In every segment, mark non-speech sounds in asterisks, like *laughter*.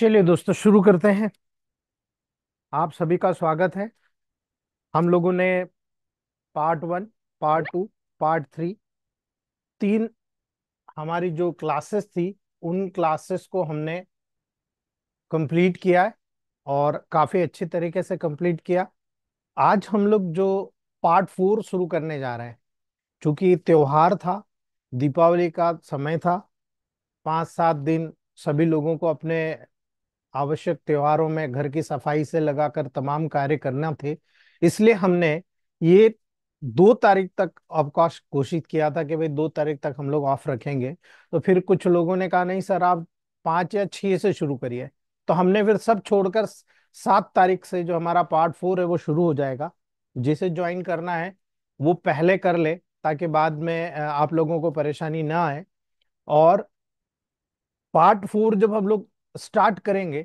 चलिए दोस्तों शुरू करते हैं आप सभी का स्वागत है हम लोगों ने part one part two part three तीन हमारी जो क्लासेस थी उन क्लासेस को हमने कंप्लीट किया है और काफ़ी अच्छे तरीके से कंप्लीट किया आज हम लोग जो पार्ट फोर शुरू करने जा रहे हैं चूँकि त्यौहार था दीपावली का समय था पाँच सात दिन सभी लोगों को अपने आवश्यक त्योहारों में घर की सफाई से लगाकर तमाम कार्य करना थे इसलिए हमने ये दो तारीख तक अवकाश घोषित किया था कि भाई दो तारीख तक हम लोग ऑफ रखेंगे तो फिर कुछ लोगों ने कहा नहीं सर आप पांच या छह से शुरू करिए तो हमने फिर सब छोड़कर सात तारीख से जो हमारा पार्ट फोर है वो शुरू हो जाएगा जिसे ज्वाइन करना है वो पहले कर ले ताकि बाद में आप लोगों को परेशानी ना आए और पार्ट फोर जब हम लोग स्टार्ट करेंगे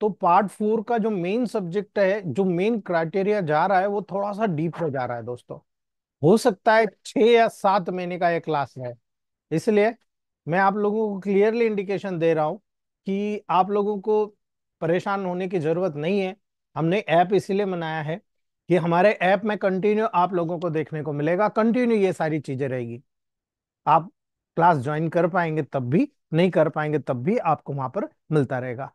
तो पार्ट फोर का जो मेन सब्जेक्ट है जो मेन क्राइटेरिया जा रहा है वो थोड़ा सा डीप हो जा रहा है दोस्तों हो सकता है छह या सात महीने का एक क्लास है इसलिए मैं आप लोगों को क्लियरली इंडिकेशन दे रहा हूँ कि आप लोगों को परेशान होने की ज़रूरत नहीं है हमने ऐप इसीलिए बनाया है कि हमारे ऐप में कंटिन्यू आप लोगों को देखने को मिलेगा कंटिन्यू ये सारी चीज़ें रहेगी आप क्लास ज्वाइन कर पाएंगे तब भी नहीं कर पाएंगे तब भी आपको वहां पर मिलता रहेगा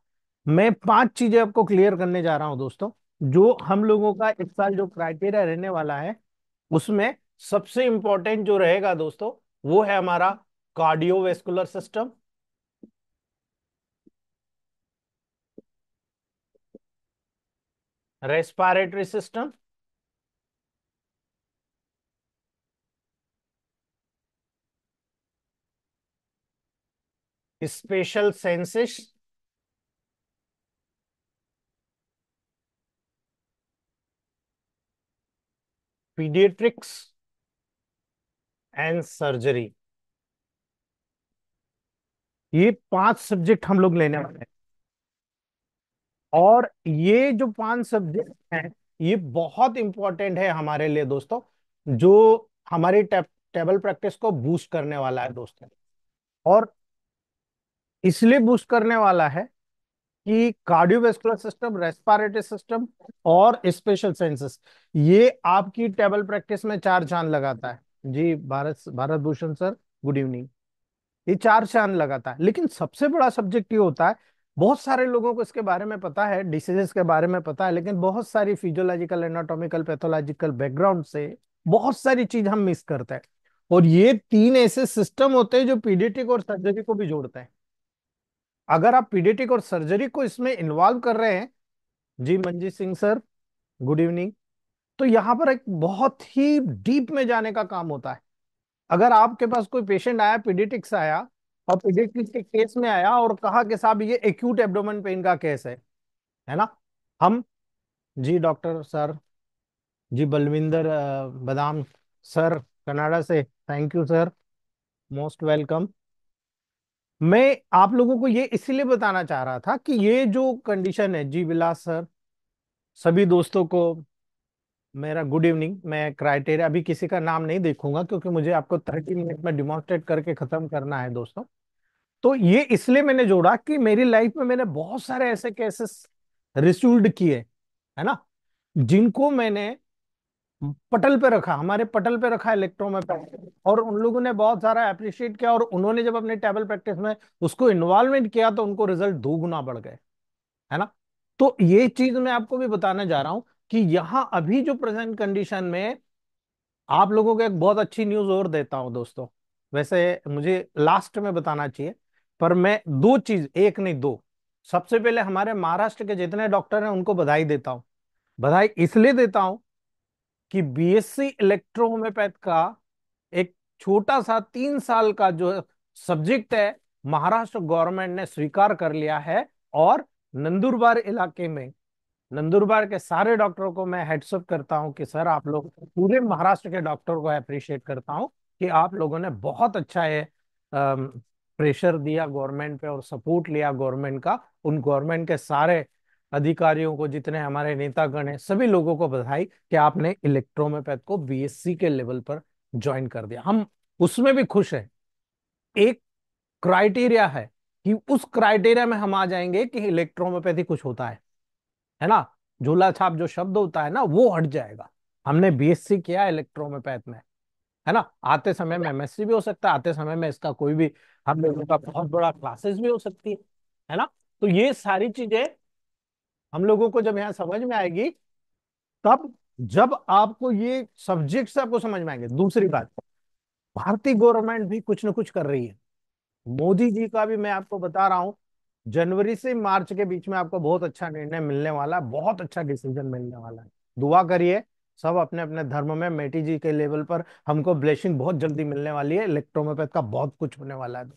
मैं पांच चीजें आपको क्लियर करने जा रहा हूं दोस्तों जो हम लोगों का इस साल जो क्राइटेरिया रहने वाला है उसमें सबसे इंपॉर्टेंट जो रहेगा दोस्तों वो है हमारा cardiovascular system respiratory system special senses paediatrics and surgery ये पांच सब्जेक्ट हम लोग लेने वाले हैं और ये जो पांच सब्जेक्ट हैं ये बहुत इंपॉर्टेंट है हमारे लिए दोस्तों जो हमारी टेबल प्रैक्टिस को बूस्ट करने वाला है दोस्तों और इसलिए बूस्ट करने वाला है कि कार्डियोवेस्कुलर सिस्टम रेस्पारेटरी सिस्टम और स्पेशल सेंसेस ये आपकी टेबल प्रैक्टिस में चार चांद लगाता है जी Bharat Bharat Bhushan sir good evening ये चार चांद लगाता है लेकिन सबसे बड़ा सब्जेक्ट ये होता है बहुत सारे लोगों को इसके बारे में पता है डिसीजेस के बारे में पता है लेकिन बहुत सारी फिजियोलॉजिकल एनाटोमिकल पैथोलॉजिकल बैकग्राउंड से बहुत सारी चीज हम मिस करते हैं और ये तीन ऐसे सिस्टम होते हैं जो पीडीटी और सर्जरी को भी जोड़ते हैं अगर आप पीडियटिक और सर्जरी को इसमें इन्वॉल्व कर रहे हैं जी Manjeet Singh sir good evening तो यहाँ पर एक बहुत ही डीप में जाने का काम होता है अगर आपके पास कोई पेशेंट आया पीडिटिक्स आया और पीडियटिक्स के केस में आया और कहा कि साहब ये एक्यूट एब्डोमेन पेन का केस है है ना हम जी डॉक्टर सर जी बलविंदर बदाम सर कनाडा से thank you sir most welcome मैं आप लोगों को ये इसलिए बताना चाह रहा था कि ये जो कंडीशन है जी विलास सर सभी दोस्तों को मेरा गुड इवनिंग मैं क्राइटेरिया अभी किसी का नाम नहीं देखूंगा क्योंकि मुझे आपको थर्टी मिनट में डिमोन्स्ट्रेट करके खत्म करना है दोस्तों तो ये इसलिए मैंने जोड़ा कि मेरी लाइफ में मैंने बहुत सारे ऐसे केसेस रिसूल्ड किए है ना जिनको मैंने पटल पे रखा हमारे पटल पे रखा इलेक्ट्रो में और उन लोगों ने बहुत सारा अप्रिशिएट किया और उन्होंने जब अपने टेबल प्रैक्टिस में उसको इन्वॉल्वमेंट किया तो उनको रिजल्ट दो गुना बढ़ गए है ना तो ये चीज मैं आपको भी बताने जा रहा हूं कि यहाँ अभी जो प्रेजेंट कंडीशन में आप लोगों को एक बहुत अच्छी न्यूज और देता हूं दोस्तों वैसे मुझे लास्ट में बताना चाहिए पर मैं दो चीज एक नहीं दो सबसे पहले हमारे महाराष्ट्र के जितने डॉक्टर हैं उनको बधाई देता हूँ बधाई इसलिए देता हूँ कि बीएससी इलेक्ट्रोहोम्योपैथ का एक छोटा सा तीन साल का जो सब्जेक्ट है महाराष्ट्र गवर्नमेंट ने स्वीकार कर लिया है और नंदुरबार इलाके में नंदुरबार के सारे डॉक्टरों को मैं हेडसअप करता हूं कि सर आप लोग पूरे महाराष्ट्र के डॉक्टर को अप्रिशिएट करता हूं कि आप लोगों ने बहुत अच्छा है प्रेशर दिया गवर्नमेंट पे और सपोर्ट लिया गवर्नमेंट का उन गवर्नमेंट के सारे अधिकारियों को जितने हमारे नेतागण हैं सभी लोगों को बधाई कि आपने इलेक्ट्रोमोपैथ को बीएससी के लेवल पर ज्वाइन कर दिया हम उसमें भी खुश हैं एक क्राइटेरिया है कि उस क्राइटेरिया में हम आ जाएंगे कि इलेक्ट्रोमोपैथी कुछ होता है है ना झूला छाप जो शब्द होता है ना वो हट जाएगा हमने बीएससी किया इलेक्ट्रोमोपैथ में है ना आते समय में एमएससी भी हो सकता है आते समय में इसका कोई भी हम लोगों का बहुत बड़ा क्लासेस भी हो सकती है है ना तो ये सारी चीजें हम लोगों को जब यहाँ समझ में आएगी तब जब आपको ये सब्जेक्ट से आपको समझ में आएंगे दूसरी बात भारतीय गवर्नमेंट भी कुछ ना कुछ कर रही है मोदी जी का भी मैं आपको बता रहा हूं जनवरी से मार्च के बीच में आपको बहुत अच्छा निर्णय मिलने वाला है बहुत अच्छा डिसीजन मिलने वाला है दुआ करिए सब अपने अपने धर्म में मेटी जी के लेवल पर हमको ब्लेसिंग बहुत जल्दी मिलने वाली है इलेक्ट्रोमोपैथ का बहुत कुछ होने वाला है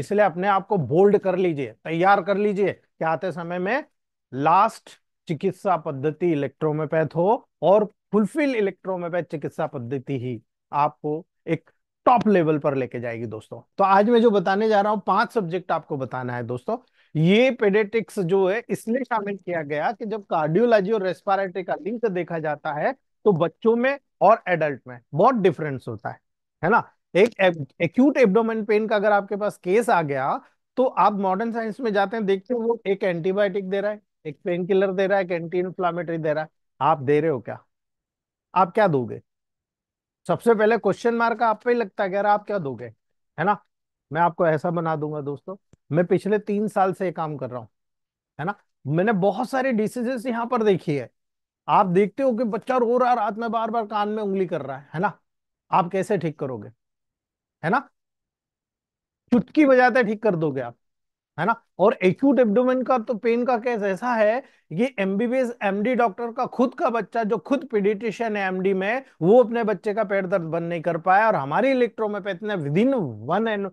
इसलिए अपने आप को बोल्ड कर लीजिए तैयार कर लीजिए कि आते समय में लास्ट चिकित्सा पद्धति इलेक्ट्रोमेपैथ हो और फुलफिल इलेक्ट्रोमेपैथ चिकित्सा पद्धति ही आपको एक टॉप लेवल पर लेके जाएगी दोस्तों तो आज मैं जो बताने जा रहा हूं पांच सब्जेक्ट आपको बताना है दोस्तों ये पेडेटिक्स जो है इसलिए शामिल किया गया कि जब कार्डियोलॉजी और रेस्पायरेटरी का लिंक देखा जाता है तो बच्चों में और एडल्ट में बहुत डिफरेंस होता है है ना एक एक्यूट एब्डोमेन पेन का अगर आपके पास केस आ गया तो आप मॉडर्न साइंस में जाते हैं देखते हो वो एक एंटीबायोटिक दे रहा है एक पेन किलर दे रहा है एक एंटी इन्फ्लामेटरी दे रहा है आप दे रहे हो क्या आप क्या दोगे सबसे पहले क्वेश्चन मार्क आप पे ही लगता है आप क्या दोगे है ना मैं आपको ऐसा बना दूंगा दोस्तों मैं पिछले तीन साल से ये काम कर रहा हूँ है ना मैंने बहुत सारे डिसीजेस यहाँ पर देखी है आप देखते हो कि बच्चा रो रहा है रात में बार बार कान में उंगली कर रहा है है ना आप कैसे ठीक करोगे है ना चुटकी बजाते ठीक कर दोगे आप है ना और एक्यूट एबडोमेन का तो पेन का केस ऐसा है कि एमबीबीएस एमडी डॉक्टर का खुद का बच्चा जो खुद पीडिटिशियन है एमडी में वो अपने बच्चे का पेट दर्द बंद नहीं कर पाया और हमारी इलेक्ट्रोमोपैथ ने within one and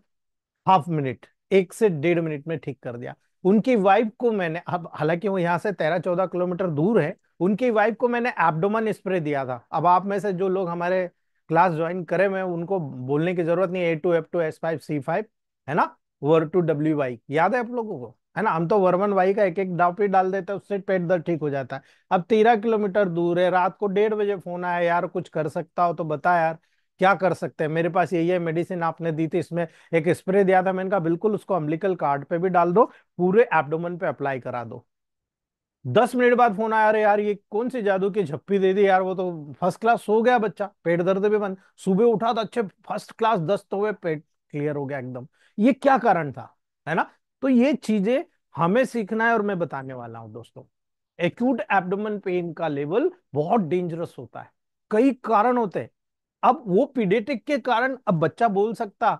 half minute एक से डेढ़ मिनट में ठीक कर दिया उनकी वाइफ को मैंने अब हालांकि वो यहाँ से तेरह चौदह किलोमीटर दूर है उनकी वाइफ को मैंने एबडोमन स्प्रे दिया था अब आप में से जो लोग हमारे क्लास ज्वाइन करे हुए उनको बोलने की जरूरत नहीं A two F two S five C five है ना वर टू डब्ल्यू वाई याद है आप लोगों को है ना हम तो वन वाई का एक एक डापी डाल देते हैं उससे पेट दर्द ठीक हो जाता है अब तेरह किलोमीटर दूर है रात को डेढ़ बजे फोन आया यार कुछ कर सकता हो तो बता यार क्या कर सकते हैं मेरे पास यही है मेडिसिन आपने दी थी इसमें एक स्प्रे दिया था मैंने कहा बिल्कुल उसको अम्बलिकल कार्ड पे भी डाल दो पूरे एपडोमन पे अप्लाई करा दो दस मिनट बाद फोन आया अरे यार ये कौन सी जादू की झप्पी दे दी यार वो तो फर्स्ट क्लास सो गया बच्चा पेट दर्द भी बंद सुबह उठा तो अच्छे फर्स्ट क्लास दस्त गए पेट क्लियर हो गया एकदम ये क्या कारण था है ना तो ये चीजें हमें सीखना है और मैं बताने वाला हूं दोस्तों एक्यूट एब्डोमेन पेन का लेवल बहुत डेंजरस होता है कई कारण होते हैं अब वो पीडेटिक के कारण अब बच्चा बोल सकता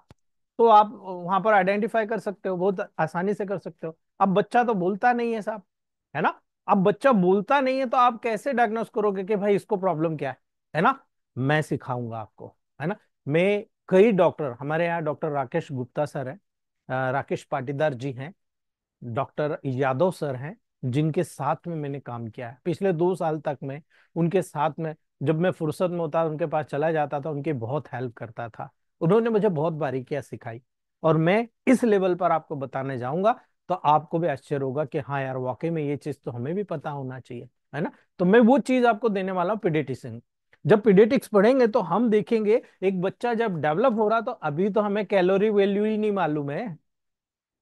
तो आप वहां पर आइडेंटिफाई कर सकते हो बहुत आसानी से कर सकते हो अब बच्चा तो बोलता नहीं है साहब है ना अब बच्चा बोलता नहीं है तो आप कैसे डायग्नोस करोगे कि भाई इसको प्रॉब्लम क्या है है ना मैं सिखाऊंगा आपको है ना मैं कई डॉक्टर हमारे यहाँ डॉक्टर राकेश गुप्ता सर है राकेश पाटीदार जी हैं डॉक्टर यादव सर हैं जिनके साथ में मैंने काम किया है पिछले दो साल तक में उनके साथ में जब मैं फुर्सत में होता उनके पास चला जाता था उनकी बहुत हेल्प करता था उन्होंने मुझे बहुत बारीकियां सिखाई और मैं इस लेवल पर आपको बताने जाऊंगा तो आपको भी आश्चर्य होगा कि हाँ यार वाकई में ये चीज तो हमें भी पता होना चाहिए है ना तो मैं वो चीज आपको देने वाला हूँ पीडिटिशियन जब पीडियटिक्स पढ़ेंगे तो हम देखेंगे एक बच्चा जब डेवलप हो रहा तो अभी तो हमें कैलोरी वैल्यू ही नहीं मालूम है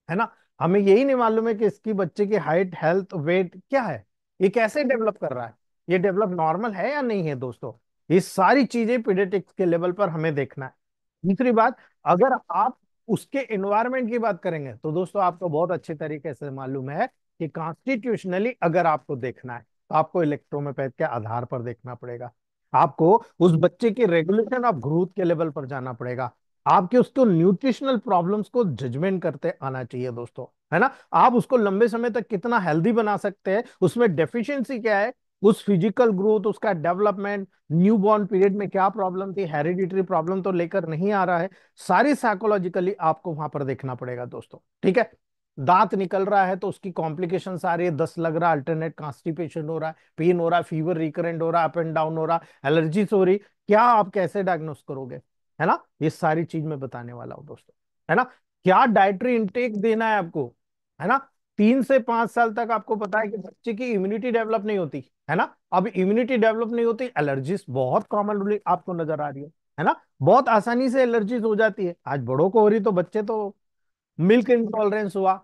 है ना हमें यही नहीं मालूम है कि इसकी बच्चे की हाइट हेल्थ वेट क्या है ये कैसे डेवलप कर रहा है ये डेवलप नॉर्मल है या नहीं है दोस्तों ये सारी चीजें पीडियटिक्स के लेवल पर हमें देखना है दूसरी बात अगर आप उसके एनवायरमेंट की बात करेंगे तो दोस्तों आपको बहुत अच्छे तरीके से मालूम है कि कॉन्स्टिट्यूशनली अगर आपको देखना है तो आपको इलेक्ट्रोमोपैथ के आधार पर देखना पड़ेगा आपको उस बच्चे के रेगुलेशन ऑफ ग्रोथ के लेवल पर जाना पड़ेगा आपके उसको तो न्यूट्रिशनल प्रॉब्लम्स को जजमेंट करते आना चाहिए दोस्तों है ना आप उसको लंबे समय तक कितना हेल्दी बना सकते हैं उसमें डेफिशिएंसी क्या है उस फिजिकल ग्रोथ उसका डेवलपमेंट न्यू बॉर्न पीरियड में क्या प्रॉब्लम थी हेरिडिटरी प्रॉब्लम तो लेकर नहीं आ रहा है सारी साइकोलॉजिकली आपको वहां पर देखना पड़ेगा दोस्तों ठीक है दांत निकल रहा है तो उसकी कॉम्प्लिकेशन आ रही है दस लग रहा है अल्टरनेट कॉन्स्टिपेशन हो रहा है पेन हो रहा है फीवर रिकरेंट हो रहा है अप एंड डाउन हो रहा है एलर्जी हो रही क्या आप कैसे डायग्नोस करोगे है ना ये सारी चीज मैं बताने वाला हूँ दोस्तों है ना क्या डायट्री इनटेक देना है आपको है ना तीन से पांच साल तक आपको पता है कि बच्चे की इम्यूनिटी डेवलप नहीं होती है ना अब इम्यूनिटी डेवलप नहीं होती एलर्जीज बहुत कॉमन आपको नजर आ रही है है ना बहुत आसानी से एलर्जीज हो जाती है आज बड़ों को हो रही तो बच्चे तो मिल्क इंटॉलरेंस हुआ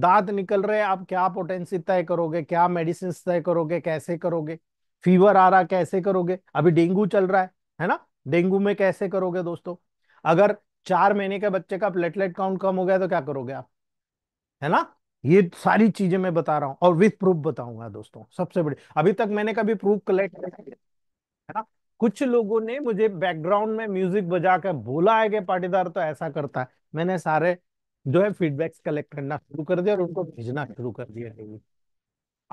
दांत निकल रहे हैं आप क्या पोटेंसी तय करोगे क्या मेडिसिन तय करोगे कैसे करोगे फीवर आ रहा कैसे करोगे अभी डेंगू चल रहा है है ना डेंगू में कैसे करोगे दोस्तों अगर चार महीने के बच्चे का प्लेटलेट काउंट कम हो गया तो क्या करोगे आप है ना ये सारी चीजें मैं बता रहा हूँ और विथ प्रूफ बताऊंगा दोस्तों सबसे बड़ी अभी तक मैंने कभी प्रूफ कलेक्ट है ना कुछ लोगों ने मुझे बैकग्राउंड में म्यूजिक बजा कर बोला है कि पाटीदार तो ऐसा करता है मैंने सारे जो है फीडबैक्स कलेक्ट करना शुरू कर दिया और उनको भेजना शुरू कर दिया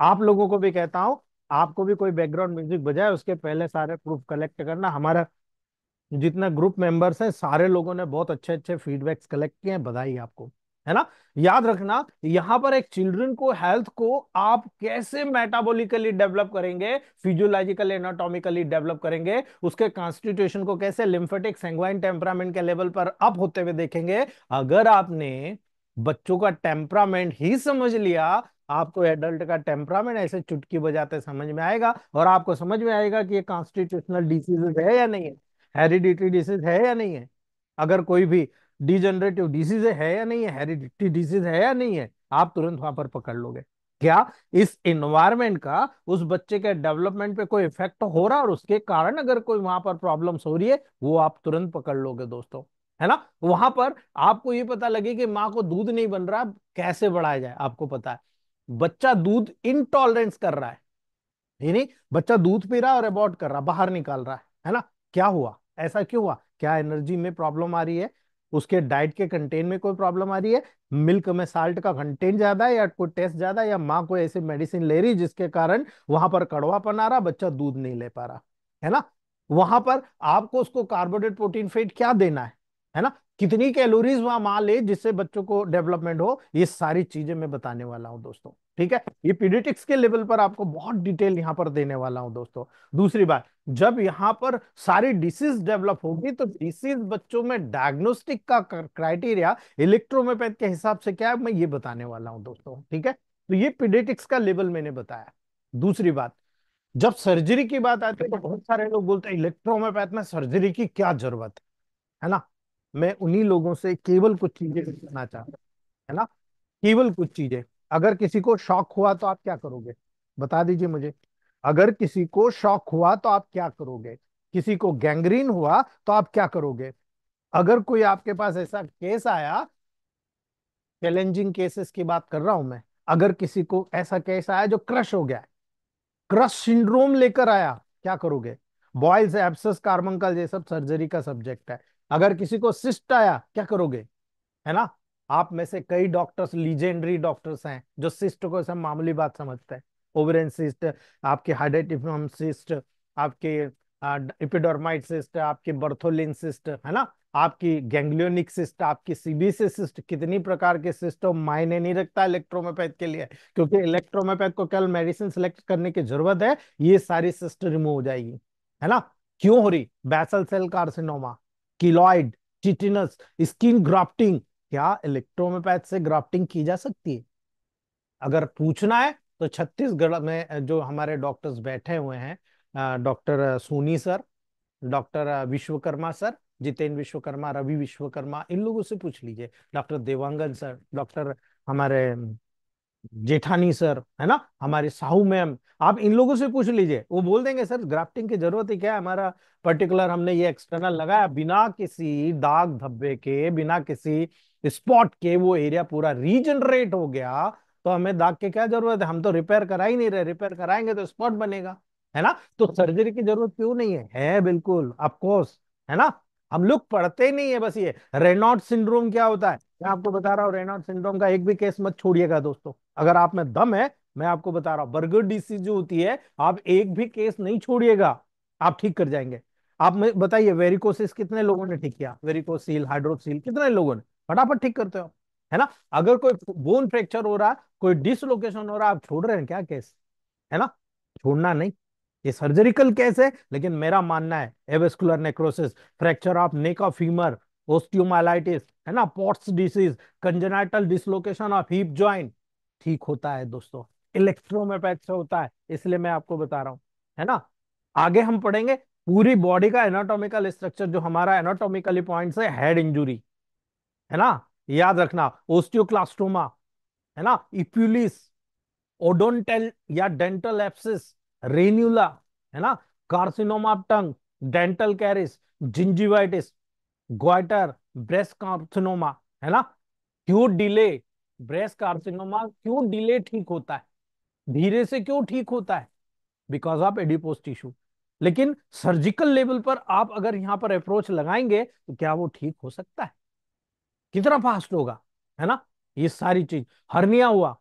आप लोगों को भी कहता हूँ आपको भी कोई बैकग्राउंड म्यूजिक बजाए उसके पहले सारे प्रूफ कलेक्ट करना हमारा जितना ग्रुप मेंबर्स हैं सारे लोगों ने बहुत अच्छे अच्छे फीडबैक्स कलेक्ट किए हैं बधाई आपको है ना याद रखना यहां पर एक चिल्ड्रन को हेल्थ को आप कैसे मेटाबॉलिकली डेवलप करेंगे फिजियोलॉजिकल एनाटॉमिकली डेवलप करेंगे उसके कॉन्स्टिट्यूशन को कैसे लिम्फेटिक सेंग्वाइन टेम्परामेंट के लेवल पर अप होते हुए देखेंगे अगर आपने बच्चों का टेम्परामेंट ही समझ लिया आपको एडल्ट का टेम्परामेंट ऐसे चुटकी बजाते समझ में आएगा और आपको समझ में आएगा कि ये कॉन्स्टिट्यूशनल डिसीजेज है या नहीं है हेरिडिटरी डिसीज है या नहीं है अगर कोई भी डिजनरेटिव डिजीज है या नहीं है हेरिडिटी डिजीज है या नहीं है आप तुरंत वहां पर पकड़ लोगे क्या इस एनवायरमेंट का उस बच्चे के डेवलपमेंट पे कोई इफेक्ट हो रहा है और उसके कारण अगर कोई वहां पर प्रॉब्लम्स हो रही है वो आप तुरंत पकड़ लोगे दोस्तों है ना वहां पर आपको ये पता लगे कि माँ को दूध नहीं बन रहा कैसे बढ़ाया जाए आपको पता है बच्चा दूध इनटॉलरेंस कर रहा है यानी बच्चा दूध पी रहा है और अबॉर्ट कर रहा बाहर निकाल रहा है है ना क्या हुआ ऐसा क्यों हुआ क्या एनर्जी में प्रॉब्लम आ रही है उसके डाइट के कंटेन में कोई प्रॉब्लम आ रही है मिल्क में साल्ट का कंटेंट ज्यादा है या कोई टेस्ट ज्यादा है या माँ कोई ऐसी मेडिसिन ले रही जिसके कारण वहां पर कड़वापन आ रहा बच्चा दूध नहीं ले पा रहा है ना वहां पर आपको उसको कार्बोहाइड्रेट प्रोटीन फेट क्या देना है है ना कितनी कैलोरीज वहां माँ ले जिससे बच्चों को डेवलपमेंट हो ये सारी चीजें मैं बताने वाला हूँ दोस्तों ठीक है ये पीडिटिक्स के लेवल पर आपको बहुत डिटेल यहाँ पर देने वाला हूँ दोस्तों दूसरी बात जब यहाँ पर सारी डिसीज डेवलप होगी तो डिसीज बच्चों में डायग्नोस्टिक का क्राइटेरिया इलेक्ट्रोमोपैथ के हिसाब से क्या है मैं ये बताने वाला हूँ दोस्तों ठीक है तो ये पीडिटिक्स का लेवल मैंने बताया दूसरी बात जब सर्जरी की बात आती है तो बहुत सारे लोग बोलते हैं इलेक्ट्रोमोपैथ में सर्जरी की क्या जरूरत है ना मैं उन्हीं लोगों से केवल कुछ चीजें करना चाहता हूँ है ना केवल कुछ चीजें अगर किसी को शौक हुआ तो आप क्या करोगे बता दीजिए मुझे अगर किसी को शौक हुआ तो आप क्या करोगे किसी को गैंग्रीन हुआ तो आप क्या करोगे अगर कोई आपके पास ऐसा केस आया चैलेंजिंग केसेस की बात कर रहा हूं मैं अगर किसी को ऐसा केस आया जो क्रश हो गया क्रश सिंड्रोम लेकर आया क्या करोगे बॉयल्स एप्सस कार्मंकल ये सब सर्जरी का सब्जेक्ट है अगर किसी को सिस्ट आया क्या करोगे है ना आप में से कई डॉक्टर्स लीजेंडरी डॉक्टर्स हैं जो सिस्ट को सब मामूली बात समझते हैं ओवरेन सिस्ट आपके हाइडेटिफम सिस्ट आपके इपिडोरमाइट सिस्ट आपके बर्थोलिन सिस्ट है ना आपकी गैंग्लियोनिक सिस्ट आपकी सीबीसी सिस्ट कितनी प्रकार के सिस्ट मायने नहीं रखता इलेक्ट्रोमोपैथ के लिए क्योंकि इलेक्ट्रोमोपैथ को केवल मेडिसिन सेलेक्ट करने की जरूरत है ये सारी सिस्ट रिमूव हो जाएगी है ना क्यों हो रही basal cell carcinoma keloid chitinous skin grafting क्या इलेक्ट्रोमोपैथ से ग्राफ्टिंग की जा सकती है अगर पूछना है तो छत्तीसगढ़ में जो हमारे डॉक्टर्स बैठे हुए हैं doctor Soni sir doctor Vishwakarma sir Jitendra Vishwakarma Ravi Vishwakarma इन लोगों से पूछ लीजिए डॉक्टर देवांगन सर डॉक्टर हमारे जेठानी सर है ना हमारे साहू मैम आप इन लोगों से पूछ लीजिए वो बोल देंगे सर ग्राफ्टिंग की जरूरत ही क्या है हमारा पर्टिकुलर हमने ये एक्सटर्नल लगाया बिना किसी दाग धब्बे के बिना किसी स्पॉट के वो एरिया पूरा रीजनरेट हो गया तो हमें दाग के क्या जरूरत है हम तो रिपेयर करा ही नहीं रहे रिपेयर कराएंगे तो स्पॉट बनेगा है ना तो सर्जरी की जरूरत क्यों नहीं है है बिल्कुल अफकोर्स है ना हम लोग पढ़ते नहीं है बस ये रेनॉट सिंड्रोम क्या होता है मैं आपको बता रहा हूँ रेनॉट सिंड्रोम का एक भी केस मत छोड़िएगा दोस्तों अगर आप में दम है मैं आपको बता रहा हूँ बर्गर डिसीज जो होती है आप एक भी केस नहीं छोड़िएगा आप ठीक कर जाएंगे आप बताइए वेरिकोसिस कितने लोगों ने ठीक किया वेरिकोसिल हाइड्रोसिल कितने लोगों ने फटाफट ठीक करते हो है ना अगर कोई बोन फ्रैक्चर हो रहा है कोई डिसलोकेशन हो रहा आप छोड़ रहे हैं क्या केस है ना छोड़ना नहीं ये सर्जरिकल केस है लेकिन मेरा मानना है avascular necrosis fracture of neck of femur osteomyelitis है ना Pott's disease congenital dislocation of hip joint ठीक होता है दोस्तों इलेक्ट्रोमेपैथ से होता है इसलिए मैं आपको बता रहा हूं है ना आगे हम पढ़ेंगे पूरी बॉडी का एनाटॉमिकल स्ट्रक्चर जो हमारा एनाटॉमिकली पॉइंट है हेड इंजुरी है ना याद रखना ओस्टियोक्लास्टोमा है ना इप्यूलिस ओडोनटेल या डेंटल एप्सिस रेन्यूला है ना carcinoma tongue dental caries gingivitis goitre breast carcinoma है ना क्यों डिले ब्रेस्ट कार्सिनोमा क्यों डिले ठीक होता है धीरे से क्यों ठीक होता है बिकॉज ऑफ एडिपोस टिश्यू लेकिन सर्जिकल लेवल पर आप अगर यहां पर अप्रोच लगाएंगे तो क्या वो ठीक हो सकता है कितना फास्ट होगा है ना ये सारी चीज हर्निया हुआ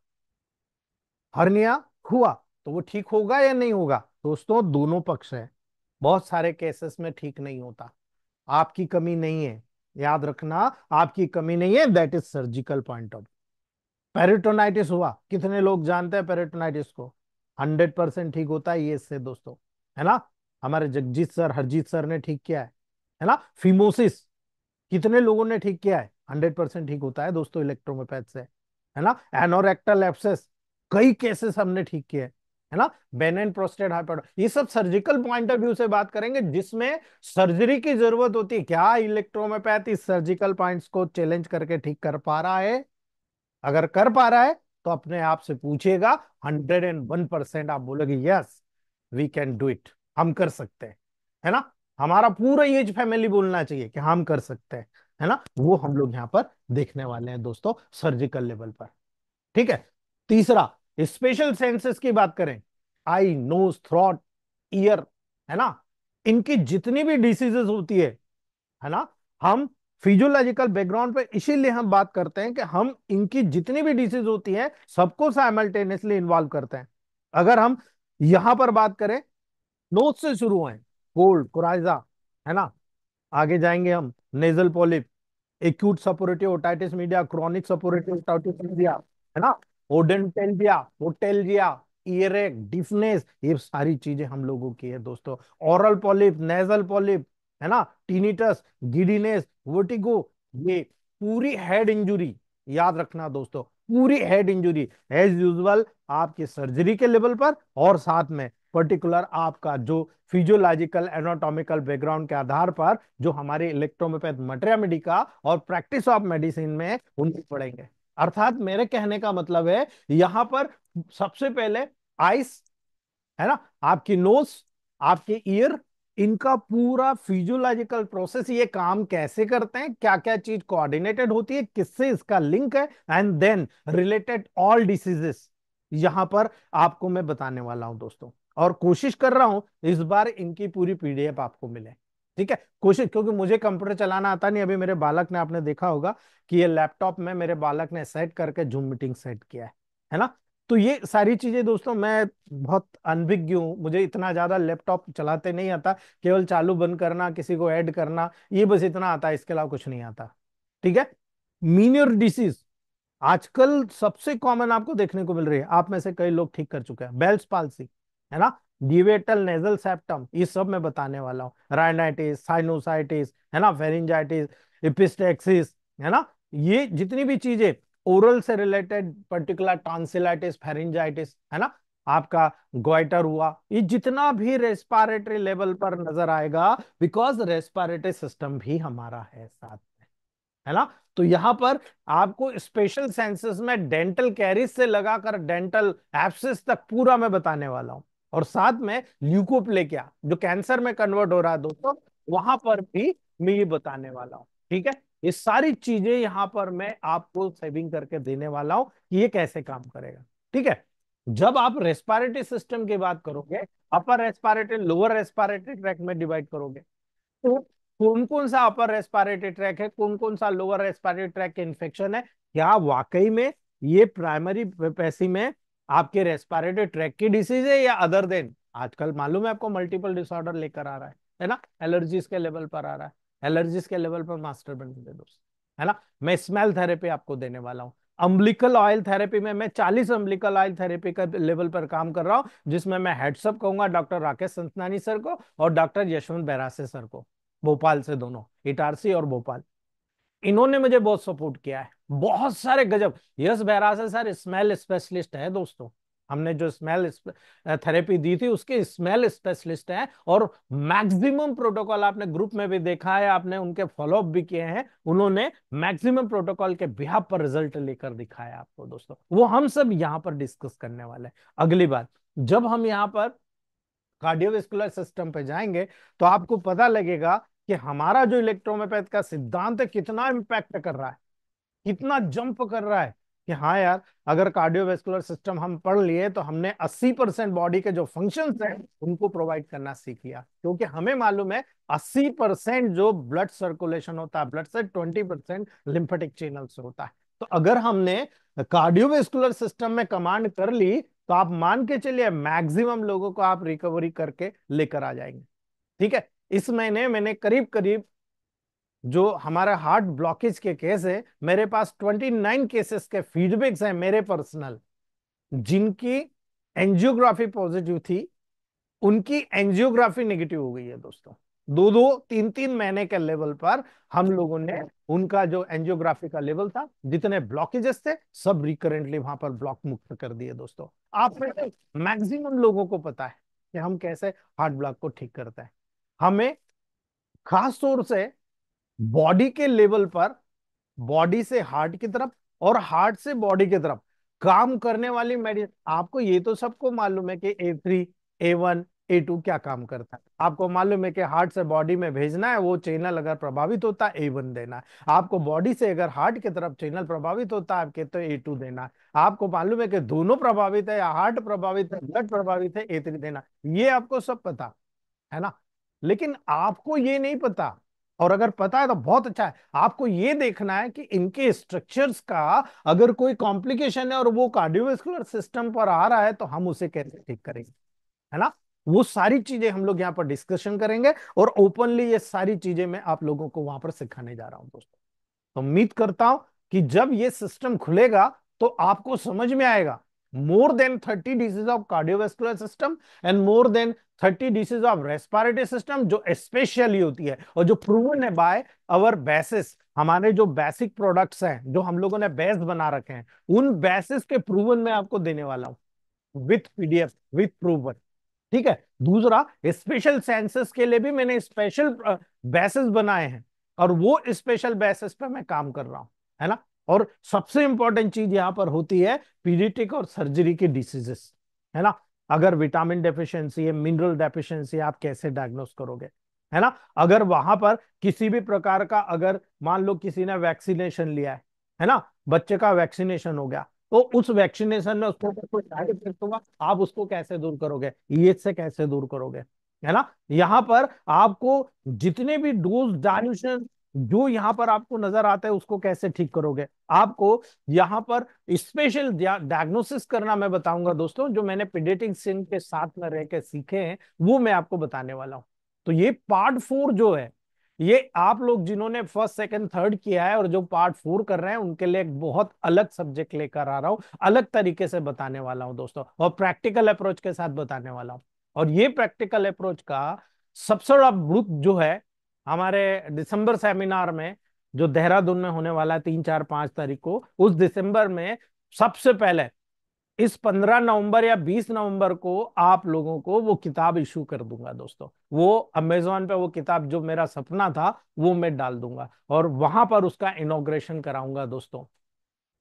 हर्निया हुआ तो वो ठीक होगा या नहीं होगा दोस्तों दोनों पक्ष है बहुत सारे केसेस में ठीक नहीं होता आपकी कमी नहीं है याद रखना आपकी कमी नहीं है that is surgical point of peritonitis हुआ कितने लोग जानते हैं पेरिटोनाइटिस को हंड्रेड परसेंट ठीक होता है ये इससे दोस्तों है ना हमारे जगजीत सर हरजीत सर ने ठीक किया है है ना फिमोसिस कितने लोगों ने ठीक किया है हंड्रेड परसेंट ठीक होता है दोस्तों इलेक्ट्रोमोपैथ से है ना एनोरेक्टल एप्सेस कई केसेस हमने ठीक किए है ना बेन एंड प्रोस्टेट हाइपर ये सब सर्जिकल पॉइंट ऑफ व्यू से बात करेंगे जिसमें सर्जरी की जरूरत होती है क्या इलेक्ट्रोमोपैथ इस सर्जिकल पॉइंट्स को चैलेंज करके ठीक कर पा रहा है अगर कर पा रहा है तो अपने आप से पूछेगा हंड्रेड एंड वन परसेंट आप बोलोगे yes we can do it हम कर सकते हैं है ना हमारा पूरा एज फैमिली बोलना चाहिए कि हम कर सकते हैं है ना वो हम लोग यहाँ पर देखने वाले हैं दोस्तों सर्जिकल लेवल पर ठीक है तीसरा स्पेशल सेंसेस की बात करें आई नोज थ्रॉट ईयर है ना इनकी जितनी भी डिसीजेस होती है है ना हम फिजियोलॉजिकल बैकग्राउंड पे इसीलिए हम बात करते हैं कि हम इनकी जितनी भी डिसीज होती है सबको साइमल्टेनियसली इन्वॉल्व करते हैं अगर हम यहां पर बात करें नोज से शुरू हुए कोल्ड कोराइजा है ना आगे जाएंगे हम nasal polyp acute suppurative otitis media chronic suppurative otitis media है ना ओडेंटेल्जिया होटेल्जिया इरेक डिफनेस ये सारी चीजें हम लोगों की है दोस्तों ओरल पॉलिप नेजल पॉलिप है ना टीनिटस गिडीनेस वर्टिगो ये पूरी हेड इंजुरी याद रखना दोस्तों पूरी हेड इंजुरी एज यूजुअल आपके सर्जरी के लेवल पर और साथ में पर्टिकुलर आपका जो फिजियोलॉजिकल एनाटॉमिकल बैकग्राउंड के आधार पर जो हमारे इलेक्ट्रोमोपैथ मटेरिया मेडिका और प्रैक्टिस ऑफ मेडिसिन में उनकी पढ़ेंगे अर्थात मेरे कहने का मतलब है यहां पर सबसे पहले आइस है ना आपकी नोज आपके ईयर इनका पूरा फिजियोलॉजिकल प्रोसेस ये काम कैसे करते हैं क्या क्या चीज कोऑर्डिनेटेड होती है किससे इसका लिंक है and then related all diseases यहां पर आपको मैं बताने वाला हूं दोस्तों और कोशिश कर रहा हूं इस बार इनकी पूरी पीडीएफ आपको मिले ठीक है कोशिश क्योंकि मुझे कंप्यूटर चलाना आता नहीं अभी मेरे बालक ने आपने देखा होगा कि ये लैपटॉप में मेरे बालक ने सेट करके जूम मीटिंग सेट किया है है ना तो ये सारी चीजें दोस्तों मैं बहुत अनभिज्ञ हूँ मुझे इतना ज्यादा लैपटॉप चलाते नहीं आता केवल चालू बंद करना किसी को ऐड करना ये बस इतना आता है इसके अलावा कुछ नहीं आता ठीक है मीनियर डिसीज आजकल सबसे कॉमन आपको देखने को मिल रही है आप में से कई लोग ठीक कर चुके हैं बेल्स पालसी है ना डिवेटल नेजल सेप्टम ये सब मैं बताने वाला हूँ रायनाइटिस साइनोसाइटिस है ना फेरिंजाइटिस इपिस्टेक्सिस है ना ये जितनी भी चीजें ओरल से रिलेटेड पर्टिकुलर टॉन्सिलाइटिस फेरिंजाइटिस है ना आपका ग्वाइटर हुआ ये जितना भी रेस्पारेटरी लेवल पर नजर आएगा बिकॉज रेस्पारेटरी सिस्टम भी हमारा है साथ में है ना तो यहाँ पर आपको स्पेशल सेंसेस में डेंटल कैरिस से लगाकर डेंटल एप्सिस तक पूरा मैं बताने वाला हूँ और साथ में ल्यूकोप्लेकिया जो कैंसर में कन्वर्ट हो रहा है दोस्तों वहां पर भी मैं ये बताने वाला हूँ ठीक है ये सारी चीजें यहाँ पर मैं आपको सेविंग करके देने वाला हूँ कि ये कैसे काम करेगा ठीक है जब आप रेस्पायरेटरी सिस्टम की बात करोगे upper respiratory lower respiratory tract में डिवाइड करोगे तो कौन कौन सा अपर रेस्पायरेटरी ट्रैक है कौन कौन सा लोअर रेस्पायरेटरी ट्रैक के इन्फेक्शन है क्या वाकई में ये प्राइमरी पैसी में आपके रेस्पिरेटरी ट्रैक की डिसीज है या अदर देन आजकल मालूम है आपको मल्टीपल डिसऑर्डर लेकर आ रहा है है ना एलर्जीज के लेवल पर आ रहा है एलर्जीज के लेवल पर मास्टर दे दो है ना मैं स्मेल थेरेपी आपको देने वाला हूँ अम्बलिकल ऑयल थेरेपी में मैं चालीस अम्बलिकल ऑयल थेरेपी का लेवल पर काम कर रहा हूँ जिसमें मैं हेडसअप कहूंगा डॉक्टर राकेश संतनानी सर को और डॉक्टर यशवंत बैरासे सर को भोपाल से दोनों इटारसी और भोपाल इन्होंने मुझे बहुत सपोर्ट किया है बहुत सारे गजब यस बहरा से सर स्मेल स्पेशलिस्ट है दोस्तों हमने जो स्मेल थेरेपी दी थी उसके स्मेल स्पेशलिस्ट हैं और मैक्सिमम प्रोटोकॉल आपने ग्रुप में भी देखा है आपने उनके फॉलोअप भी किए हैं उन्होंने मैक्सिमम प्रोटोकॉल के बिहार पर रिजल्ट लेकर दिखाया आपको दोस्तों वो हम सब यहाँ पर डिस्कस करने वाले हैं अगली बात जब हम यहाँ पर कार्डियोवेस्कुलर सिस्टम पे जाएंगे तो आपको पता लगेगा कि हमारा जो इलेक्ट्रोमोपैथ का सिद्धांत है कितना इम्पैक्ट कर रहा है कितना जंप कर रहा है कि हाँ यार अगर कार्डियोवेस्कुलर सिस्टम हम पढ़ लिए तो हमने 80 परसेंट बॉडी के जो फंक्शन हैं उनको प्रोवाइड करना सीख लिया क्योंकि हमें मालूम है 80 परसेंट जो ब्लड सर्कुलेशन होता है ब्लड से 20 परसेंट लिम्फेटिक चैनल से होता है तो अगर हमने कार्डियोवेस्कुलर सिस्टम में कमांड कर ली तो आप मान के चलिए मैक्सिमम लोगों को आप रिकवरी करके लेकर आ जाएंगे ठीक है इस महीने मैंने करीब करीब जो हमारा हार्ट ब्लॉकेज के केस है मेरे पास 29 केसेस के फीडबैक्स हैं मेरे पर्सनल जिनकी एंजियोग्राफी पॉजिटिव थी उनकी एंजियोग्राफी नेगेटिव हो गई है दोस्तों दो दो तीन तीन महीने के लेवल पर हम लोगों ने उनका जो एंजियोग्राफी का लेवल था जितने ब्लॉकेजेस थे सब रिकरेंटली वहां पर ब्लॉक मुक्त कर दिए दोस्तों आप तो मैक्सिमम लोगों को पता है कि हम कैसे हार्ट ब्लॉक को ठीक करते हैं हमें खास तौर से बॉडी के लेवल पर बॉडी से हार्ट की तरफ और हार्ट से बॉडी की तरफ काम करने वाली मेडिसिन आपको ये तो सबको मालूम है कि A three A one A two क्या काम करता है आपको मालूम है कि हार्ट से बॉडी में भेजना है वो चैनल अगर प्रभावित होता है ए वन देना है आपको बॉडी से अगर हार्ट की तरफ चैनल प्रभावित होता है आपके तो ए टू देना है आपको मालूम है कि दोनों प्रभावित है या हार्ट प्रभावित है ब्लड प्रभावित है ए थ्री देना ये आपको सब पता है ना लेकिन आपको ये नहीं पता और अगर पता है तो बहुत अच्छा है आपको ये देखना है कि इनके स्ट्रक्चर्स का अगर कोई कॉम्प्लिकेशन है और वो कार्डियोवेस्कुलर सिस्टम पर आ रहा है तो हम उसे कैसे ठीक करेंगे है ना वो सारी चीजें हम लोग यहाँ पर डिस्कशन करेंगे और ओपनली ये सारी चीजें मैं आप लोगों को वहां पर सिखाने जा रहा हूं दोस्तों तो उम्मीद करता हूं कि जब ये सिस्टम खुलेगा तो आपको समझ में आएगा more than 30 diseases of cardiovascular system and more than 30 diseases of respiratory system jo especially hoti hai aur jo proven hai by our basis hamare jo basic products hain jo hum logon ne base bana rakhe hain un basis ke proven main aapko dene wala hu with PDF with proven ठीक है दूसरा special senses के लिए भी मैंने special basis banaye hain aur wo special basis pe main kaam kar raha hu hai na और सबसे important चीज यहाँ पर होती है पीडिटिक और सर्जरी के डिसीजेस है ना अगर विटामिन डेफिशिएंसी है मिनरल डेफिशिएंसी आप कैसे डायग्नोस करोगे है ना अगर वहां पर किसी भी प्रकार का अगर मान लो किसी ने वैक्सीनेशन लिया है है ना बच्चे का वैक्सीनेशन हो गया तो उस वैक्सीनेशन में उसको कोई साइड इफेक्ट होगा आप उसको कैसे दूर करोगे ईएच e से कैसे दूर करोगे है ना यहाँ पर आपको जितने भी डोज डायल्यूशन जो यहाँ पर आपको नजर आता है उसको कैसे ठीक करोगे आपको यहाँ पर स्पेशल डायग्नोसिस करना मैं बताऊंगा दोस्तों जो मैंने पिडेटिंग सिन के साथ में रह के सीखे हैं वो मैं आपको बताने वाला हूँ तो ये पार्ट फोर जो है ये आप लोग जिन्होंने फर्स्ट सेकंड थर्ड किया है और जो पार्ट फोर कर रहे हैं उनके लिए एक बहुत अलग सब्जेक्ट लेकर आ रहा हूँ अलग तरीके से बताने वाला हूँ दोस्तों और प्रैक्टिकल अप्रोच के साथ बताने वाला हूँ और ये प्रैक्टिकल अप्रोच का सबसे बड़ा ग्रुप जो है हमारे दिसंबर सेमिनार में जो देहरादून में होने वाला है तीन चार पांच तारीख को उस दिसंबर में सबसे पहले इस पंद्रह नवंबर या बीस नवंबर को आप लोगों को वो किताब इशू कर दूंगा दोस्तों वो अमेजोन पे वो किताब जो मेरा सपना था वो मैं डाल दूंगा और वहां पर उसका इनोग्रेशन कराऊंगा दोस्तों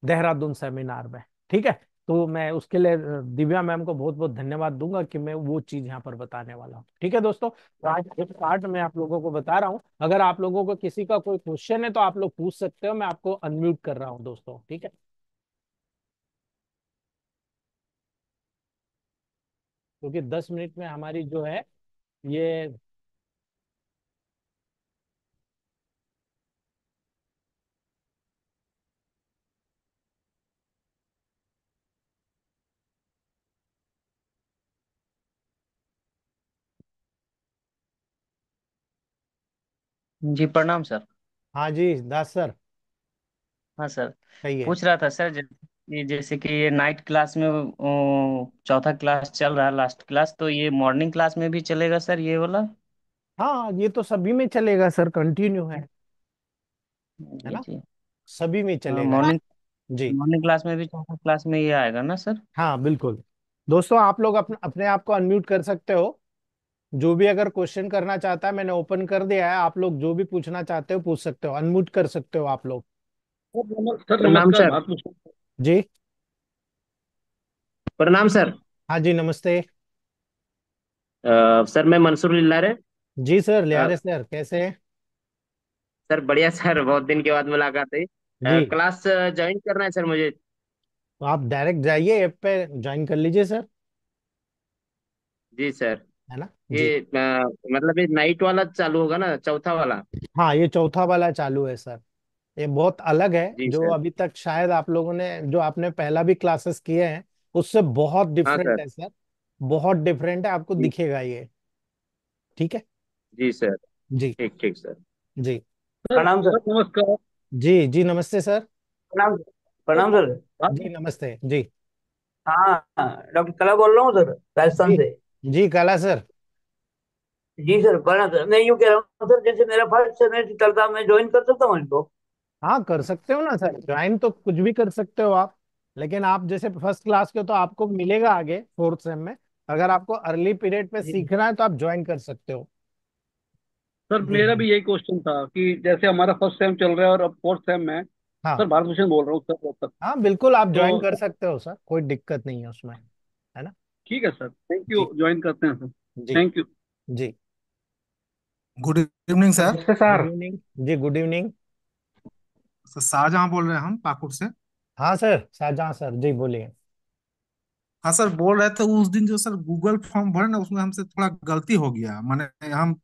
देहरादून सेमिनार में ठीक है तो मैं उसके लिए दिव्या मैम को बहुत बहुत धन्यवाद दूंगा कि मैं वो चीज यहाँ पर बताने वाला हूँ ठीक है दोस्तों तो आज एक पार्ट मैं आप लोगों को बता रहा हूँ अगर आप लोगों को किसी का कोई क्वेश्चन है तो आप लोग पूछ सकते हो मैं आपको अनम्यूट कर रहा हूँ दोस्तों ठीक है क्योंकि तो दस मिनट में हमारी जो है ये जी प्रणाम सर हाँ जी दास सर हाँ सर कहिए पूछ रहा था सर ये जैसे कि ये नाइट क्लास में चौथा क्लास चल रहा है लास्ट क्लास तो ये मॉर्निंग क्लास में भी चलेगा सर ये वाला हाँ ये तो सभी में चलेगा सर कंटिन्यू है है ना जी सभी में हाँ चलेगा मॉर्निंग जी मॉर्निंग क्लास में भी चौथा क्लास में ये आएगा ना सर हाँ बिल्कुल दोस्तों आप लोग अपन- अपने आप को अनम्यूट कर सकते हो जो भी अगर क्वेश्चन करना चाहता है मैंने ओपन कर दिया है आप लोग जो भी पूछना चाहते हो पूछ सकते हो अनम्यूट कर सकते हो आप लोग प्रणाम सर जी प्रणाम सर हाँ जी नमस्ते आ, सर मैं मंसूर लिल्लारे जी सर लिया लियारे सर कैसे हैं सर बढ़िया सर बहुत दिन के बाद मुलाकात हुई क्लास ज्वाइन करना है सर मुझे तो आप डायरेक्ट जाइए ऐप पे ज्वाइन कर लीजिए सर जी सर है ना जी ये आ, मतलब ये नाइट वाला चालू होगा ना चौथा वाला हाँ ये चौथा वाला चालू है सर ये बहुत अलग है जी जो सर अभी तक शायद आप लोगों ने जो आपने पहला भी क्लासेस किए हैं उससे बहुत हाँ डिफरेंट सर है सर बहुत डिफरेंट है आपको जी दिखेगा ये ठीक है जी सर जी ठीक ठीक सर जी सर प्रणाम सर सर नमस्कार जी जी नमस्ते सर प्रणाम सर प्रणाम सर हाँ। जी नमस्ते जी हाँ डॉक्टर कला बोल रहा हूँ सर राजस्थान जी से जी काला सर जी सर बना सर मैं यूं कह रहा हूँ सर जैसे मेरा फर्स्ट सेमेस्टर चलता मैं ज्वाइन कर सकता हूँ इनको हाँ कर सकते हो ना सर ज्वाइन तो कुछ भी कर सकते हो आप लेकिन आप जैसे फर्स्ट क्लास के हो तो आपको मिलेगा आगे फोर्थ सेम में अगर आपको अर्ली पीरियड में जी सीखना है तो आप ज्वाइन कर सकते हो सर जी मेरा जी भी यही क्वेश्चन था कि जैसे हमारा फर्स्ट सेम चल रहा है और अब फोर्थ सेम में हाँ सर भारत भूषण बोल रहा हूँ सर तो हाँ बिल्कुल आप ज्वाइन तो कर सकते हो सर कोई दिक्कत नहीं है उसमें ठीक है सर थैंक यू ज्वाइन करते हैं सर थैंक यू जी good evening sir sir good evening जी गुड इवनिंग सर शाहजहां बोल रहे हैं हम पाकुड़ से हाँ सर शाहजहां सर जी बोलिए हाँ सर बोल रहे थे उस दिन जो सर गूगल फॉर्म भरे ना उसमें हमसे थोड़ा गलती हो गया मैंने हम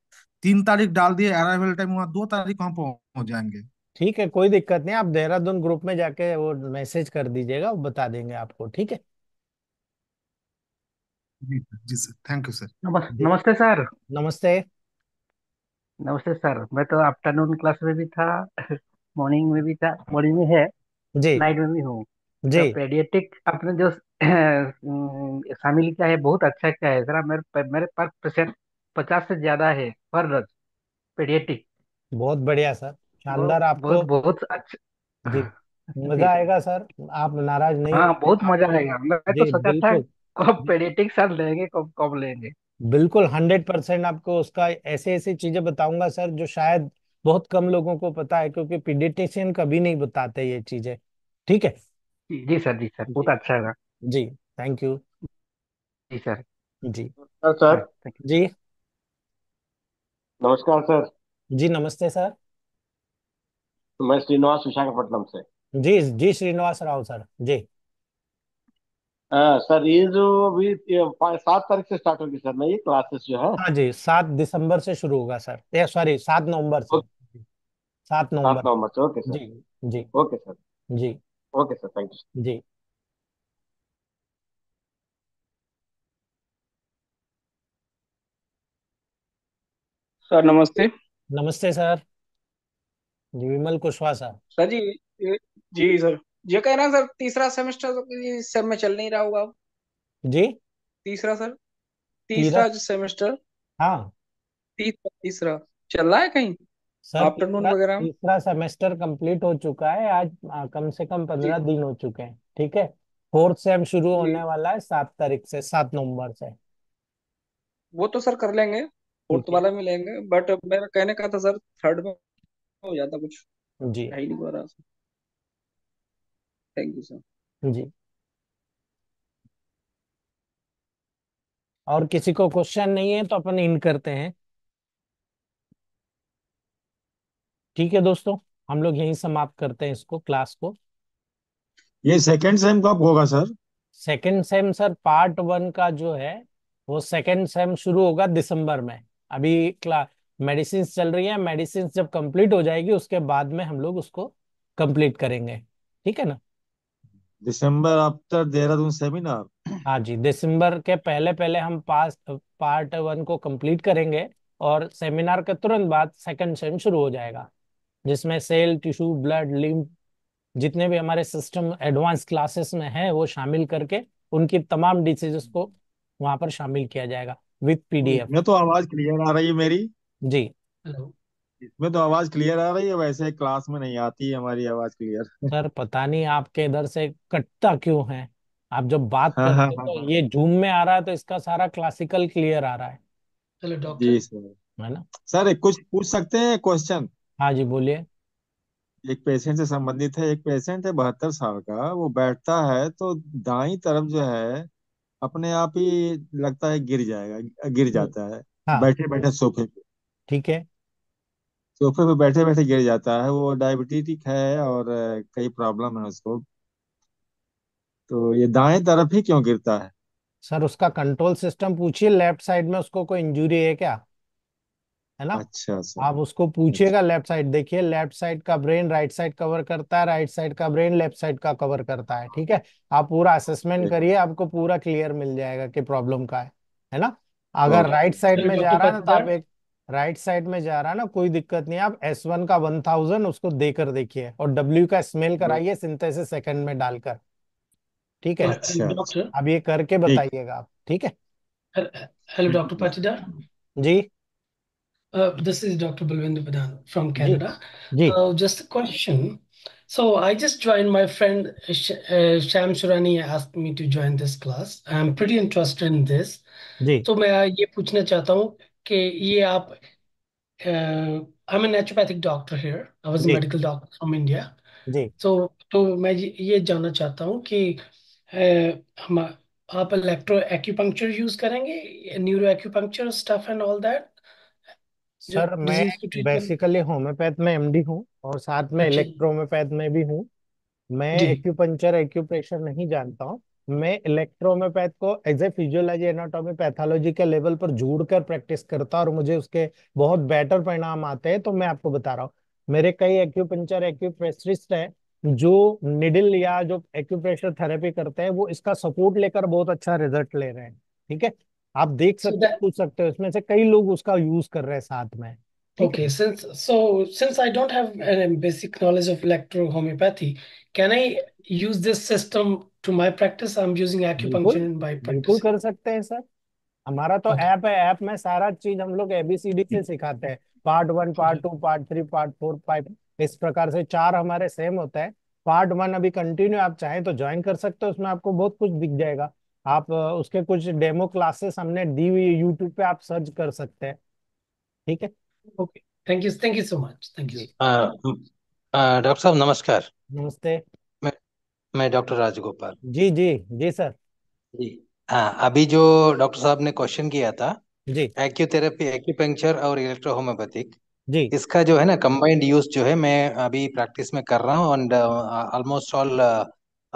तीन तारीख डाल दिए अराइवल टाइम वहाँ दो तारीख वहाँ पहुंच जाएंगे ठीक है कोई दिक्कत नहीं आप देहरादून ग्रुप में जाके वो मैसेज कर दीजिएगा वो बता देंगे आपको ठीक है जी सर थैंक यू सर नमस, नमस्ते सर नमस्ते नमस्ते सर मैं तो आफ्टरनून क्लास में भी था मॉर्निंग में भी था मॉर्निंग में है जी नाइट में भी हूँ तो जी तो आपने जो शामिल किया है बहुत अच्छा किया है जरा मेरे मेरे पर पेशेंट पचास से ज्यादा है पर रोज पेडियाट्रिक बहुत बढ़िया सर शानदार बहुत आपको बहुत बहुत अच्छा जी *laughs* मजा जी आएगा सर आप नाराज नहीं हाँ होंगे बहुत मजा आएगा मैं तो जी सोचा था बिल्कुल कब पेडिटिक सर लेंगे कब कब लेंगे बिल्कुल हंड्रेड परसेंट आपको उसका ऐसे ऐसे चीजें बताऊंगा सर जो शायद बहुत कम लोगों को पता है क्योंकि पीडिटिशियन कभी नहीं बताते ये चीजें ठीक है जी जी सर जी सर बहुत अच्छा है जी थैंक यू जी सर जी नमस्कार सर जी नमस्कार सर जी नमस्ते सर मैं श्रीनिवास विशाखापट्टनम से जी जी श्रीनिवास राव सर जी सर ये जो अभी सात तारीख से स्टार्ट होगी सर ना ये क्लासेस जो है हाँ जी सात दिसंबर से शुरू होगा सर ए सॉरी सात नवंबर से ओके सात सात नवंबर नवंबर से ओके सर जी जी ओके सर जी ओके सर थैंक यू जी सर नमस्ते नमस्ते सर जी विमल कुशवाहा सर जी जी सर ये कह रहा हैं सर तीसरा सेमेस्टर तो किसी सेम में चल नहीं रहा होगा अब जी तीसरा सर तीसरा जो सेमेस्टर हाँ तीसरा तीसरा चल रहा है कहीं सर आफ्टरनून तीसरा वगैरह में तीसरा सेमेस्टर कंप्लीट हो चुका है आज आ, कम से कम पंद्रह दिन हो चुके हैं ठीक है फोर्थ सेम शुरू होने वाला है सात तारीख से सात नवंबर से वो तो सर कर लेंगे फोर्थ वाला में लेंगे बट मेरा कहने का था सर थर्ड में हो जाता कुछ है जी है ही नहीं हो रहा सर थैंक यू सर जी और किसी को क्वेश्चन नहीं है तो अपन इन करते हैं ठीक है दोस्तों हम लोग यहीं समाप्त करते हैं इसको क्लास को ये सेकंड सेम कब होगा sir second sem sir part one का जो है वो सेकंड सेम शुरू होगा दिसंबर में अभी क्लास मेडिसिन चल रही है मेडिसिन जब कंप्लीट हो जाएगी उसके बाद में हम लोग उसको कंप्लीट करेंगे ठीक है ना दिसंबर आफ्टर देहरादून सेमिनार हाँ जी दिसंबर के पहले पहले हम पास पार्ट वन को कंप्लीट करेंगे और सेमिनार के तुरंत बाद सेकंड सेम शुरू हो जाएगा जिसमें सेल टिश्यू ब्लड लिम्फ जितने भी हमारे सिस्टम एडवांस क्लासेस में है वो शामिल करके उनकी तमाम डिसीजेस को वहां पर शामिल किया जाएगा विथ पीडीएफ मैं तो आवाज क्लियर आ रही है मेरी जी हेलो इसमें तो आवाज क्लियर आ रही है वैसे क्लास में नहीं आती है हमारी आवाज क्लियर सर पता नहीं आपके इधर से कटता क्यों है आप जब बात हाँ, करते हाँ, हो हाँ, तो हाँ, ये जूम में आ रहा है तो इसका सारा क्लासिकल क्लियर आ रहा है चलो डॉक्टर जी सर है ना सर एक कुछ पूछ सकते हैं क्वेश्चन हाँ जी बोलिए एक पेशेंट से संबंधित है एक पेशेंट है बहत्तर साल का वो बैठता है तो दाई तरफ जो है अपने आप ही लगता है गिर जाएगा गिर जाता है हाँ बैठे बैठे सोफे पे ठीक है सोफे पे बैठे बैठे गिर जाता है वो डायबिटिक है और कई प्रॉब्लम है उसको तो ये दाएं तरफ ही क्यों गिरता है सर उसका कंट्रोल सिस्टम पूछिए लेफ्ट साइड में उसको कोई इंजरी है क्या है ना अच्छा सर आप उसको पूछिएगा लेफ्ट अच्छा। साइड देखिए लेफ्ट साइड का ब्रेन राइट साइड कवर करता है राइट साइड का ब्रेन लेफ्ट साइड का कवर करता है ठीक है आप पूरा असेसमेंट ठीक करिए आपको पूरा क्लियर मिल जाएगा कि प्रॉब्लम का है है ना अगर ओके राइट साइड में जा रहा तो है तो आप एक राइट साइड में जा रहा है ना कोई दिक्कत नहीं आप वन का 1000 उसको देकर देखिए और डब्ल्यू का स्मेल कराइए सिंथेसिस सेकंड में डालकर ठीक है अच्छा।, अच्छा। अब ये करके बताइएगा आप ठीक है हेलो डॉक्टर पाटीदार जी this is doctor Balwinder Badan from Canada जी just question so I just join my friend Shyam Surani asked me to join this class I am pretty interested in this जी तो मैं ये पूछना चाहता हूं कि ये आप I am an homoeopathic doctor here I was a जी मेडिकल डॉक्टर फ्रॉम इंडिया जी तो तो मैं ये जानना चाहता हूँ कि अ, हम आप इलेक्ट्रो एक्यूपंक्चर यूज करेंगे neuro acupuncture stuff and all that जो सर मैं डिजीज की ट्रीटमेंट बेसिकली होम्योपैथ में एमडी हूँ और साथ में जी इलेक्ट्रोहोम्योपैथ में भी हूँ मैं जी एक्यूपंचर एक्यूप्रेशर नहीं जानता हूँ मैं इलेक्ट्रोमोपैथ को as a physiology anatomy pathology के लेवल पर जोड़ कर प्रैक्टिस करता और मुझे उसके बहुत बेटर परिणाम आते हैं तो मैं आपको बता रहा हूँ मेरे कई एक्यूपंचर एक्यूप्रेसरिस्ट है जो निडिल या जो एक्यूप्रेशर थेरेपी करते हैं वो इसका सपोर्ट लेकर बहुत अच्छा रिजल्ट ले रहे हैं ठीक है आप देख सकते so पूछ सकते हो इसमें से कई लोग उसका यूज कर रहे हैं साथ में Okay, since so since I don't have a basic knowledge of electrohomeopathy, can I use this system to my practice I am using acupuncture in by बिल्कुल कर सकते हैं सर हमारा तो ऐप okay. है ऐप में सारा चीज हम लोग एबीसीडी से सिखाते हैं part one part two part three part four five इस प्रकार से चार हमारे सेम होता है पार्ट वन अभी कंटिन्यू आप चाहें तो ज्वाइन कर सकते हो उसमें आपको बहुत कुछ दिख जाएगा आप उसके कुछ डेमो क्लासेस हमने दी हुई यूट्यूब पे आप सर्च कर सकते हैं ठीक है okay thank you thank you so much thank you doctor साहब नमस्कार नमस्ते मैं डॉक्टर राजगोपाल जी जी जी सर जी हाँ अभी जो डॉक्टर साहब ने क्वेश्चन किया था जी एक्यूथेरेपी एक्यूपंक्चर और इलेक्ट्रोहोम्योपैथिक जी इसका जो है ना कंबाइंड यूज जो है मैं अभी प्रैक्टिस में कर रहा हूँ एंड ऑलमोस्ट ऑल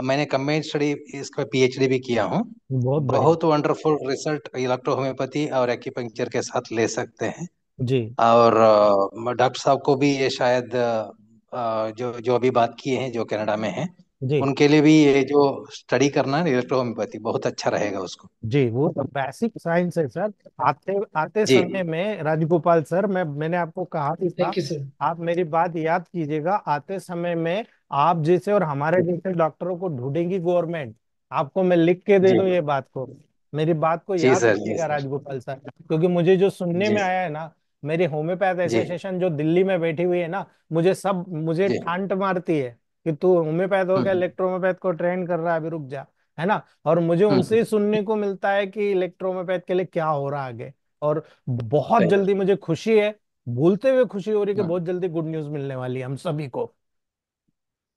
मैंने कंबाइंड स्टडी इसका पीएचडी भी किया हूँ बहुत बहुत वंडरफुल रिजल्ट इलेक्ट्रोहोम्योपैथी और एक्यूपंक्चर के साथ ले सकते हैं जी और uh, डॉक्टर साहब को भी ये शायद uh, जो जो अभी बात किए हैं जो कनाडा में हैं जी उनके लिए भी ये जो स्टडी करना है इलेक्ट्रोहोम्योपैथी बहुत अच्छा रहेगा उसको जी वो तो बेसिक साइंस है सर आते आते जी समय में राजगोपाल सर मैं मैंने आपको कहा भी था थैंक यू सर आप मेरी बात याद कीजिएगा आते समय में आप जैसे और हमारे जैसे डॉक्टरों को ढूंढेंगी गवर्नमेंट आपको मैं लिख के दे जी दूं ये बात को मेरी बात को जी याद सर जी रखिएगा सर राजगोपाल सर क्योंकि मुझे जो सुनने जी में आया है ना मेरी होम्योपैथ जी एसोसिएशन जो दिल्ली में बैठी हुई है ना मुझे सब मुझे जी ठांट मारती है कि तू होम्योपैथ हो गया हम्म। इलेक्ट्रोमोपैथ को ट्रेन कर रहा है अभी रुक जा है ना और मुझे हम्म, उनसे हम्म। ही सुनने को मिलता है कि इलेक्ट्रोमोपैथ के लिए क्या हो रहा आगे और बहुत जल्दी मुझे खुशी है भूलते हुए खुशी हो रही है कि हाँ। बहुत जल्दी गुड न्यूज मिलने वाली है हम सभी को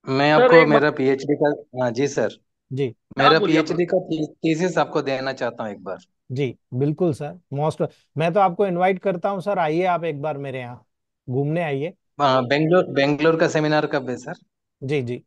मैं सर आपको एक मेरा पीएचडी का हाँ जी सर जी आप मेरा बोलिए पीएचडी का थीसिस आपको देना चाहता हूँ एक बार जी बिल्कुल सर मोस्ट मैं तो आपको इनवाइट करता हूँ सर आइए आप एक बार मेरे यहाँ घूमने आइए हाँ, बेंगलोर बेंगलोर का सेमिनार कब है सर जी जी